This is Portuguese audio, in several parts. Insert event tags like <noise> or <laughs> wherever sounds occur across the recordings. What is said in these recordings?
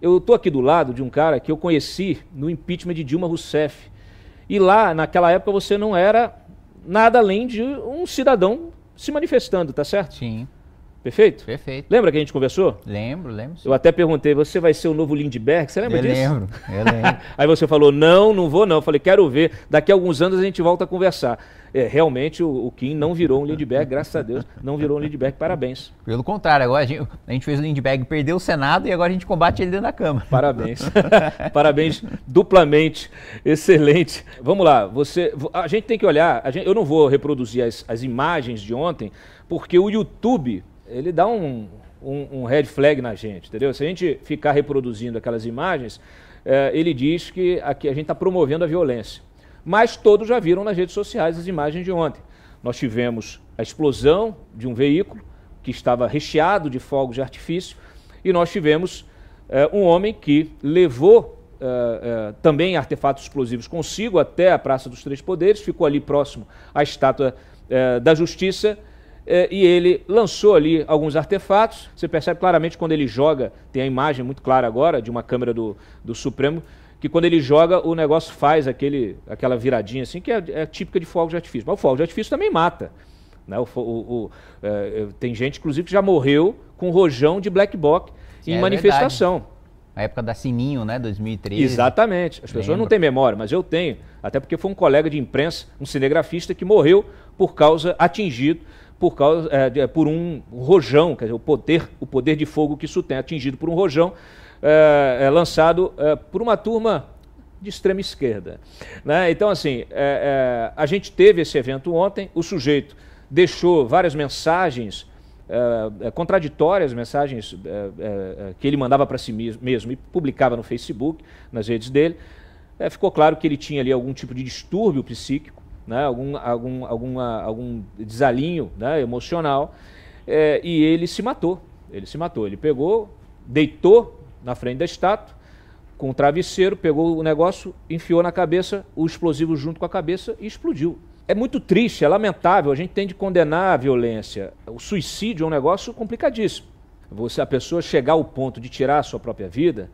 Eu estou aqui do lado de um cara que eu conheci no impeachment de Dilma Rousseff. E lá, naquela época, você não era nada além de um cidadão se manifestando, tá certo? Sim. Perfeito? Perfeito. Lembra que a gente conversou? Lembro, lembro. Sim. Eu até perguntei, você vai ser o novo Lindbergh? Você lembra eu disso? Lembro, eu lembro. <laughs> Aí você falou, não, não vou não. Eu falei, quero ver. Daqui a alguns anos a gente volta a conversar. É, realmente o, o, Kim não virou um Lindbergh, graças a Deus, não virou um Lindbergh. Parabéns. Pelo contrário, agora a gente, a gente fez o Lindbergh perder o Senado e agora a gente combate ele dentro da Câmara. Parabéns. <laughs> Parabéns duplamente. Excelente. Vamos lá, você, a gente tem que olhar, gente, eu não vou reproduzir as, as imagens de ontem, porque o YouTube ele dá um, um, um, red flag na gente, entendeu? Se a gente ficar reproduzindo aquelas imagens, eh, ele diz que aqui a gente está promovendo a violência. Mas todos já viram nas redes sociais as imagens de ontem. Nós tivemos a explosão de um veículo que estava recheado de fogos de artifício e nós tivemos eh, um homem que levou eh, também artefatos explosivos consigo até a Praça dos Três Poderes, ficou ali próximo à estátua da Justiça é, e ele lançou ali alguns artefatos. Você percebe claramente quando ele joga, tem a imagem muito clara agora de uma câmera do, do Supremo, que quando ele joga o negócio faz aquele, aquela viradinha assim, que é, é típica de fogo de artifício. Mas o fogo de artifício também mata. Né? O, o, o, é, é, tem gente, inclusive, que já morreu com rojão de black box em é manifestação. Verdade. Na época da Sininho, né? 2013. Exatamente. As pessoas Lembro. não têm memória, mas eu tenho. Até porque foi um colega de imprensa, um cinegrafista, que morreu por causa atingido por, causa, é, é, por um rojão, quer dizer, o poder, o poder de fogo que isso tem, atingido por um rojão, é, é lançado é, por uma turma de extrema esquerda. Né? Então, assim, é, a gente teve esse evento ontem, o sujeito deixou várias mensagens é, contraditórias, mensagens é, é, que ele mandava para si mesmo e publicava no Facebook, nas redes dele, ficou claro que ele tinha ali algum tipo de distúrbio psíquico né, algum, algum, alguma, algum desalinho né, emocional, é, e ele se matou. Ele se matou. Ele pegou, deitou na frente da estátua, com o travesseiro, pegou o negócio, enfiou na cabeça, o explosivo junto com a cabeça e explodiu. É muito triste, é lamentável. A gente tem de condenar a violência. O suicídio é um negócio complicadíssimo. Você, a pessoa chegar ao ponto de tirar a sua própria vida,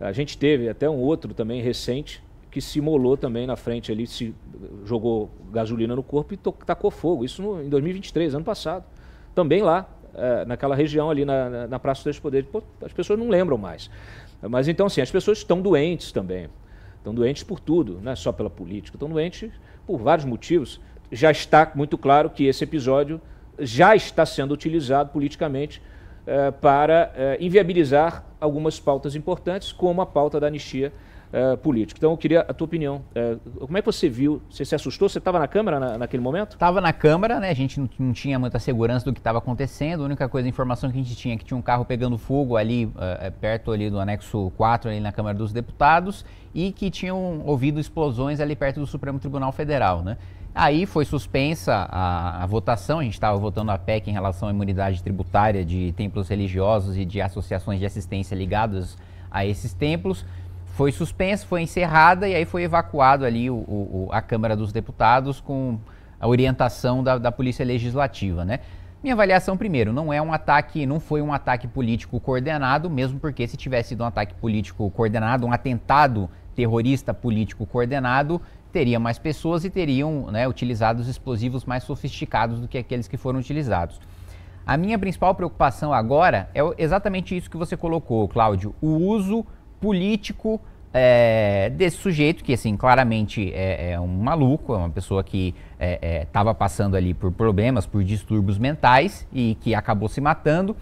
a gente teve até um outro também recente, que se molou também na frente ali, se jogou gasolina no corpo e tacou fogo. Isso no, em 2023, ano passado. Também lá, é, naquela região ali na, na, Praça dos Três Poderes. Pô, as pessoas não lembram mais. Mas então, assim, as pessoas estão doentes também. Estão doentes por tudo, não é só pela política. Estão doentes por vários motivos. Já está muito claro que esse episódio já está sendo utilizado politicamente é, para é, inviabilizar algumas pautas importantes, como a pauta da anistia uh, político. Então eu queria a tua opinião. Uh, como é que você viu? Você se assustou? Você estava na Câmara na, naquele momento? Estava na Câmara, né? A gente não, não tinha muita segurança do que estava acontecendo. A única coisa, a informação que a gente tinha é que tinha um carro pegando fogo ali, uh, perto ali do anexo 4, ali na Câmara dos Deputados, e que tinham ouvido explosões ali perto do Supremo Tribunal Federal, né? Aí foi suspensa a, a votação, a gente estava votando a PEC em relação à imunidade tributária de templos religiosos e de associações de assistência ligadas a esses templos foi suspensa, foi encerrada e aí foi evacuado ali o, o, a Câmara dos Deputados com a orientação da, da Polícia Legislativa, né? Minha avaliação, primeiro, não é um ataque, não foi um ataque político coordenado, mesmo porque se tivesse sido um ataque político coordenado, um atentado terrorista político coordenado, teria mais pessoas e teriam né, utilizado os explosivos mais sofisticados do que aqueles que foram utilizados. A minha principal preocupação agora é exatamente isso que você colocou, Cláudio: o uso político é, desse sujeito, que assim, claramente é, é, um maluco, é uma pessoa que estava é, é passando ali por problemas, por distúrbios mentais e que acabou se matando.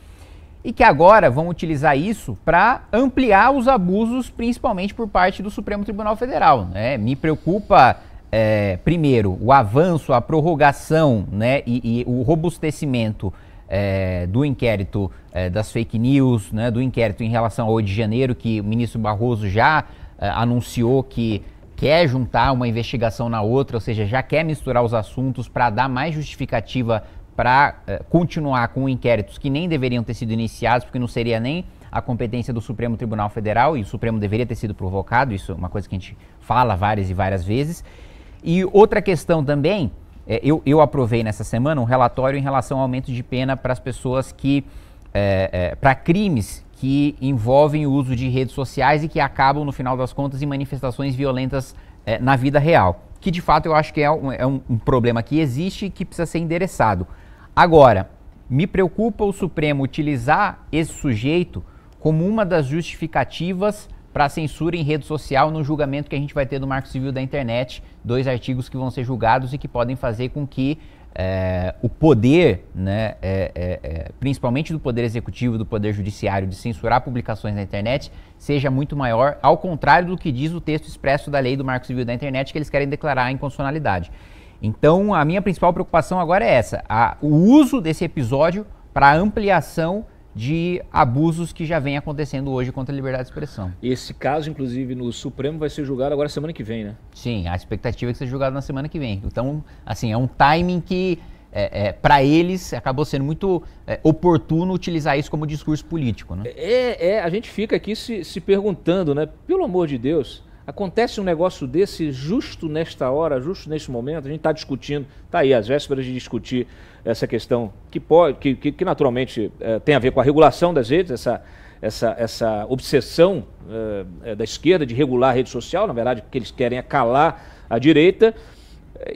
E que agora vão utilizar isso para ampliar os abusos, principalmente por parte do Supremo Tribunal Federal. Né? Me preocupa, é, primeiro, o avanço, a prorrogação né, e, e o robustecimento é, do inquérito é, das fake news, né, do inquérito em relação ao 8 de janeiro, que o ministro Barroso já é, anunciou que quer juntar uma investigação na outra, ou seja, já quer misturar os assuntos para dar mais justificativa para é, continuar com inquéritos que nem deveriam ter sido iniciados, porque não seria nem a competência do Supremo Tribunal Federal, e o Supremo deveria ter sido provocado, isso é uma coisa que a gente fala várias e várias vezes. E outra questão também é, eu, eu aprovei nessa semana um relatório em relação ao aumento de pena para as pessoas que. É, é para crimes que envolvem o uso de redes sociais e que acabam, no final das contas, em manifestações violentas é, na vida real. Que de fato eu acho que é um, é um problema que existe e que precisa ser endereçado. Agora, me preocupa o Supremo utilizar esse sujeito como uma das justificativas para censura em rede social no julgamento que a gente vai ter do Marco Civil da Internet, dois artigos que vão ser julgados e que podem fazer com que é, o poder, né, é, é, principalmente do poder executivo, do poder judiciário, de censurar publicações na internet, seja muito maior, ao contrário do que diz o texto expresso da lei do Marco Civil da Internet, que eles querem declarar a inconstitucionalidade. Então, a minha principal preocupação agora é essa: a, o uso desse episódio para ampliação de abusos que já vem acontecendo hoje contra a liberdade de expressão. Esse caso, inclusive, no Supremo vai ser julgado agora semana que vem, né? Sim, a expectativa é que seja julgado na semana que vem. Então, assim, é um timing que, é, é, para eles, acabou sendo muito é, oportuno utilizar isso como discurso político, né? É, é a gente fica aqui se, se perguntando, né? Pelo amor de Deus, Acontece um negócio desse justo nesta hora, justo neste momento, a gente está discutindo, está aí, às vésperas de discutir essa questão que pode, que, que, que naturalmente eh, tem a ver com a regulação das redes, essa, essa, essa obsessão eh, eh, da esquerda de regular a rede social, na verdade, o que eles querem é calar a direita.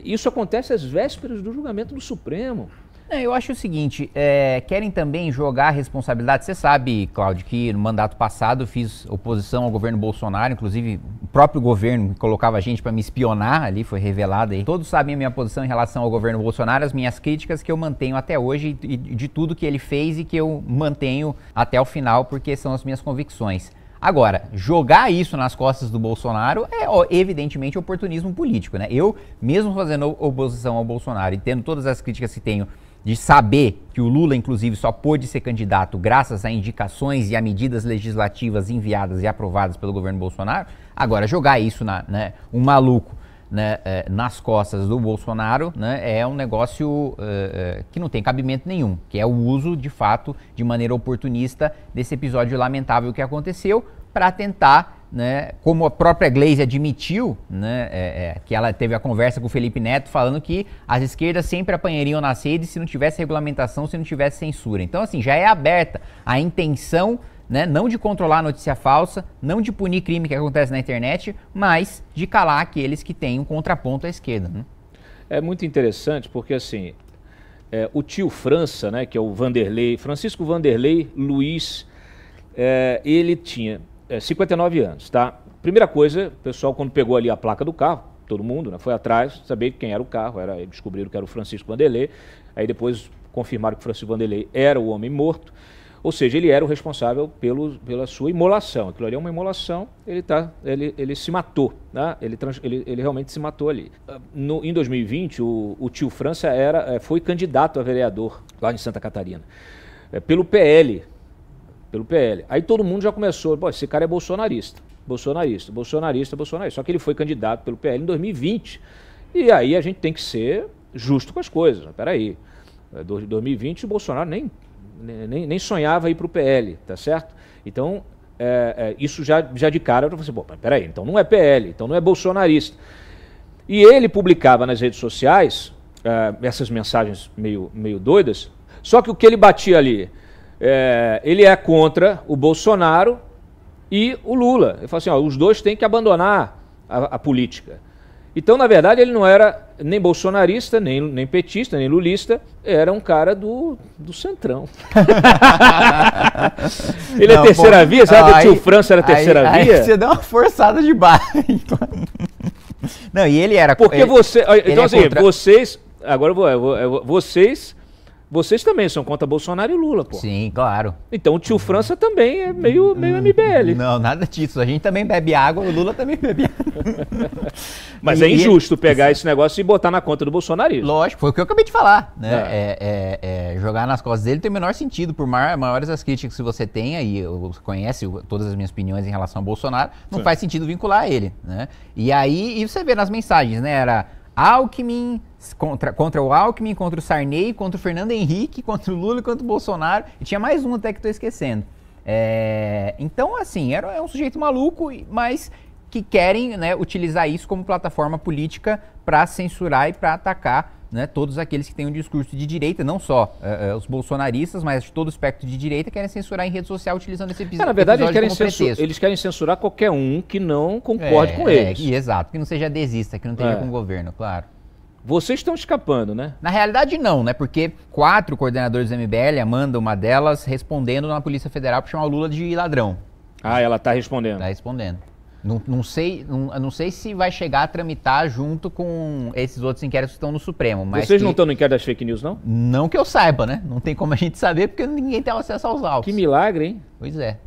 Isso acontece às vésperas do julgamento do Supremo. É, eu acho o seguinte, é, querem também jogar a responsabilidade. Você sabe, Cláudio, que no mandato passado fiz oposição ao governo Bolsonaro, inclusive o próprio governo colocava gente para me espionar ali, foi revelado aí. Todos sabem a minha posição em relação ao governo Bolsonaro, as minhas críticas que eu mantenho até hoje e de tudo que ele fez e que eu mantenho até o final, porque são as minhas convicções. Agora, jogar isso nas costas do Bolsonaro é evidentemente oportunismo político, né? Eu, mesmo fazendo oposição ao Bolsonaro e tendo todas as críticas que tenho de saber que o Lula, inclusive, só pôde ser candidato graças a indicações e a medidas legislativas enviadas e aprovadas pelo governo Bolsonaro, agora jogar isso na, né, um maluco né, é, nas costas do Bolsonaro né, é um negócio uh, que não tem cabimento nenhum, que é o uso, de fato, de maneira oportunista desse episódio lamentável que aconteceu para tentar né, como a própria Gleisi admitiu, né, é, é, que ela teve a conversa com o Felipe Neto falando que as esquerdas sempre apanhariam na sede se não tivesse regulamentação, se não tivesse censura. Então, assim, já é aberta a intenção, né, não de controlar a notícia falsa, não de punir crime que acontece na internet, mas de calar aqueles que têm um contraponto à esquerda. Né? É muito interessante porque, assim, é, o tio França, né, que é o Vanderlei, Francisco Vanderlei Luiz, é, ele tinha é, 59 anos, tá? Primeira coisa, o pessoal quando pegou ali a placa do carro, todo mundo, né, foi atrás, saber quem era o carro, era, descobriram que era o Francisco Vanderlei, aí depois confirmaram que o Francisco Vanderlei era o homem morto, ou seja, ele era o responsável pelo, pela sua imolação. Aquilo ali é uma imolação, ele, tá, ele, ele se matou, né? ele, trans, ele, ele realmente se matou ali. No, em 2020, o, o tio França era, eh, foi candidato a vereador lá em Santa Catarina, é, pelo PL, pelo PL. Aí todo mundo já começou, Pô, esse cara é bolsonarista, bolsonarista, bolsonarista, bolsonarista. Só que ele foi candidato pelo PL em 2020. E aí a gente tem que ser justo com as coisas. Peraí, 2020 é, o Bolsonaro nem, nem, nem sonhava ir para o PL, tá certo? Então, é, é, isso já, já de cara, eu falei assim, mas peraí, então não é PL, então não é bolsonarista. E ele publicava nas redes sociais é, essas mensagens meio, meio doidas, só que o que ele batia ali é, ele é contra o Bolsonaro e o Lula. Ele fala assim, ó, os dois têm que abandonar a, a política. Então, na verdade, ele não era nem bolsonarista, nem, nem petista, nem lulista, era um cara do, do centrão. <laughs> ele é não, é terceira via, sabe? Ó, o tio França era terceira aí, via. Aí você deu uma forçada de barra. <laughs> Então. não, e ele era. Porque é, então, ele, você. então, é assim, contra... vocês. Agora eu vou, eu vou, eu vou. Vocês vocês também são contra Bolsonaro e Lula, pô. Sim, claro. Então o tio França também é meio, meio MBL. Hum, não, nada disso. A gente também bebe água, o Lula também bebe água. <laughs> Mas é e, é injusto pegar esse negócio e botar na conta do bolsonaro. Lógico, foi o que eu acabei de falar. Né? É. É, é, é jogar nas costas dele tem o menor sentido, por maiores as críticas que você tenha, e você conhece todas as minhas opiniões em relação ao Bolsonaro, não Sim. faz sentido vincular ele. Né? E aí, e você vê nas mensagens, né? Era Alckmin Contra, contra o Alckmin, contra o Sarney, contra o Fernando Henrique, <laughs> contra o Lula e contra o Bolsonaro. E tinha mais um até que estou esquecendo. É, então, assim, era, é um sujeito maluco, mas que querem né, utilizar isso como plataforma política para censurar e para atacar né, todos aqueles que têm um discurso de direita, não só uh, os bolsonaristas, mas de todo o espectro de direita, querem censurar em rede social utilizando esse episódio. É, na verdade, eles querem, censurar, eles querem, censurar qualquer um que não concorde é, com eles. É, e, exato, que não seja desista, que não tenha é. com o governo, claro. Vocês estão escapando, né? Na realidade, não, né? Porque quatro coordenadores do MBL, Amanda, uma delas, respondendo na Polícia Federal por chamar o Lula de ladrão. Ah, ela está respondendo. Está respondendo. Não, não, sei, não, não, sei se vai chegar a tramitar junto com esses outros inquéritos que estão no Supremo. Mas Vocês que, não estão no inquérito das fake news, não? Não que eu saiba, né? Não tem como a gente saber porque ninguém tem acesso aos autos. Que milagre, hein? Pois é.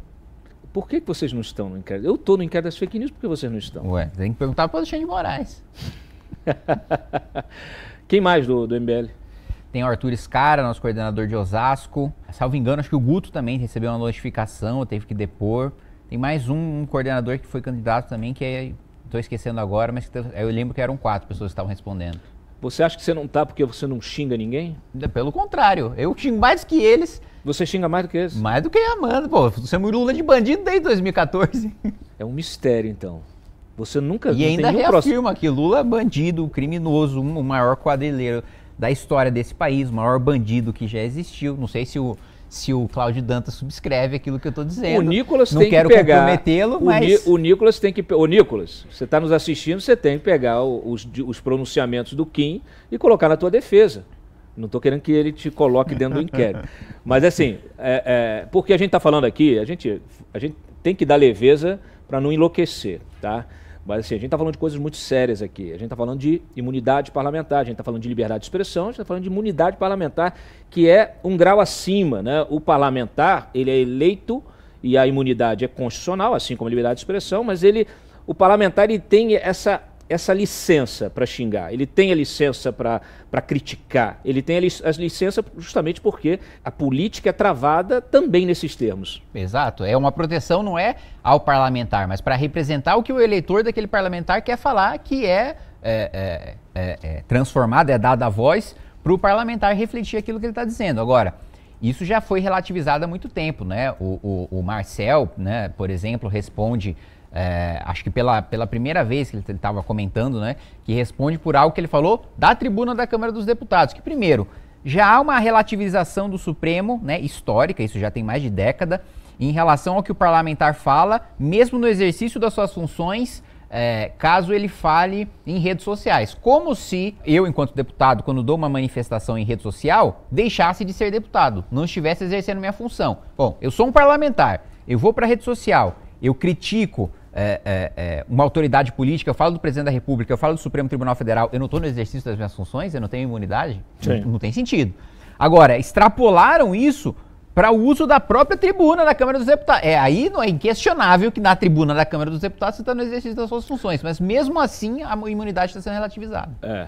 Por que, que vocês não estão no inquérito? Eu estou no inquérito das fake news, por que vocês não estão? Ué, tem que perguntar para o Alexandre de Moraes. <laughs> Quem mais do, do MBL? Tem o Arthur Escara, nosso coordenador de Osasco. Salvo engano, acho que o Guto também recebeu uma notificação, teve que depor. Tem mais um, um coordenador que foi candidato também, que é, estou esquecendo agora, mas que, eu lembro que eram quatro pessoas que estavam respondendo. Você acha que você não tá porque você não xinga ninguém? É, pelo contrário, eu xingo mais que eles. Você xinga mais do que eles? Mais do que a Amanda, pô. Você é Lula de bandido desde 2014. É um mistério, então. Você nunca E ainda reafirma que Lula é bandido, criminoso, um, o maior quadrilheiro da história desse país, o maior bandido que já existiu. Não sei se o se o Cláudio Dantas subscreve aquilo que eu estou dizendo. O Nicolas não tem quero que pegar, comprometê-lo, mas o, Ni, o Nicolas tem que o Nicolas, você está nos assistindo, você tem que pegar os, os pronunciamentos do Kim e colocar na tua defesa. Não estou querendo que ele te coloque dentro do inquérito, <laughs> mas assim, é, é, porque a gente está falando aqui, a gente a gente tem que dar leveza para não enlouquecer, tá? Mas assim, a gente está falando de coisas muito sérias aqui. A gente está falando de imunidade parlamentar, a gente está falando de liberdade de expressão, a gente está falando de imunidade parlamentar, que é um grau acima. Né? O parlamentar, ele é eleito e a imunidade é constitucional, assim como a liberdade de expressão, mas ele, o parlamentar ele tem essa essa licença para xingar, ele tem a licença para criticar, ele tem a, li a licença justamente porque a política é travada também nesses termos. Exato, é uma proteção não é ao parlamentar, mas para representar o que o eleitor daquele parlamentar quer falar, que é, é, é, é, é transformado, é dada a voz para o parlamentar refletir aquilo que ele está dizendo. Agora, isso já foi relativizado há muito tempo, né? O, o, o Marcel, né, por exemplo, responde é, acho que pela, pela primeira vez que ele estava comentando, né, que responde por algo que ele falou da tribuna da Câmara dos Deputados, que primeiro, já há uma relativização do Supremo, né, histórica, isso já tem mais de década, em relação ao que o parlamentar fala, mesmo no exercício das suas funções, é, caso ele fale em redes sociais. Como se eu, enquanto deputado, quando dou uma manifestação em rede social, deixasse de ser deputado, não estivesse exercendo minha função. Bom, eu sou um parlamentar, eu vou para a rede social, eu critico, é, é, é, uma autoridade política, eu falo do presidente da República, eu falo do Supremo Tribunal Federal, eu não estou no exercício das minhas funções, eu não tenho imunidade? Não, não, tem sentido. Agora, extrapolaram isso para o uso da própria tribuna da Câmara dos Deputados. É aí não é inquestionável que na tribuna da Câmara dos Deputados você está no exercício das suas funções, mas mesmo assim a imunidade está sendo relativizada. É.